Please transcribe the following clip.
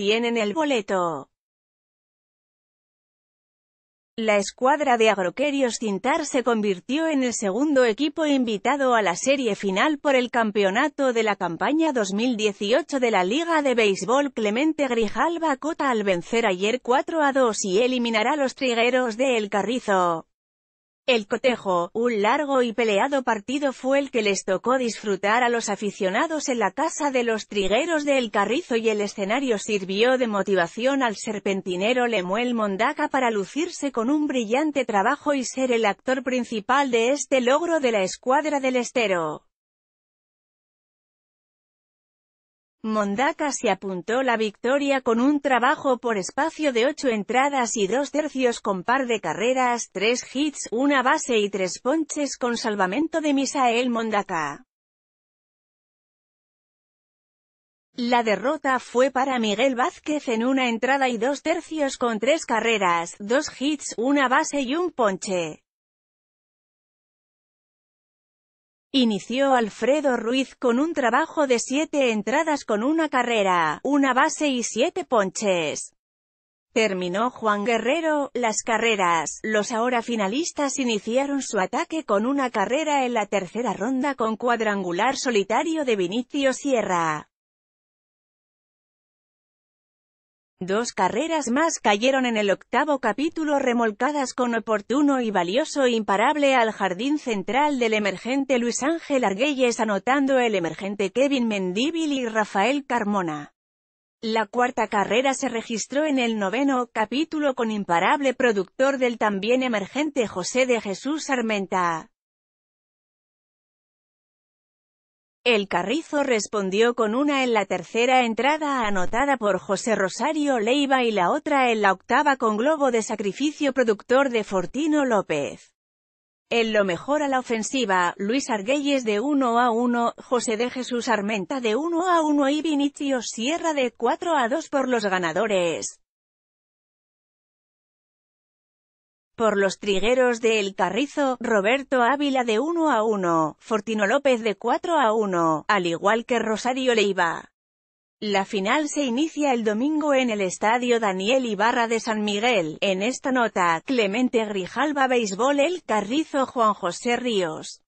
tienen el boleto. La escuadra de agroquerios Cintar se convirtió en el segundo equipo invitado a la serie final por el campeonato de la campaña 2018 de la Liga de Béisbol Clemente Grijalva Cota al vencer ayer 4 a 2 y eliminará a los trigueros de El Carrizo. El cotejo, un largo y peleado partido fue el que les tocó disfrutar a los aficionados en la casa de los trigueros de El Carrizo y el escenario sirvió de motivación al serpentinero Lemuel Mondaca para lucirse con un brillante trabajo y ser el actor principal de este logro de la escuadra del Estero. Mondaka se apuntó la victoria con un trabajo por espacio de ocho entradas y dos tercios con par de carreras, tres hits, una base y tres ponches con salvamento de Misael Mondaka. La derrota fue para Miguel Vázquez en una entrada y dos tercios con tres carreras, dos hits, una base y un ponche. Inició Alfredo Ruiz con un trabajo de siete entradas con una carrera, una base y siete ponches. Terminó Juan Guerrero, las carreras, los ahora finalistas iniciaron su ataque con una carrera en la tercera ronda con cuadrangular solitario de Vinicio Sierra. Dos carreras más cayeron en el octavo capítulo remolcadas con oportuno y valioso imparable al jardín central del emergente Luis Ángel Arguelles anotando el emergente Kevin Mendíbil y Rafael Carmona. La cuarta carrera se registró en el noveno capítulo con imparable productor del también emergente José de Jesús Armenta. El Carrizo respondió con una en la tercera entrada anotada por José Rosario Leiva y la otra en la octava con globo de sacrificio productor de Fortino López. En lo mejor a la ofensiva, Luis Arguelles de 1 a 1, José de Jesús Armenta de 1 a 1 y Vinicio Sierra de 4 a 2 por los ganadores. por los trigueros de El Carrizo, Roberto Ávila de 1 a 1, Fortino López de 4 a 1, al igual que Rosario Leiva. La final se inicia el domingo en el Estadio Daniel Ibarra de San Miguel. En esta nota, Clemente Grijalva Béisbol El Carrizo Juan José Ríos.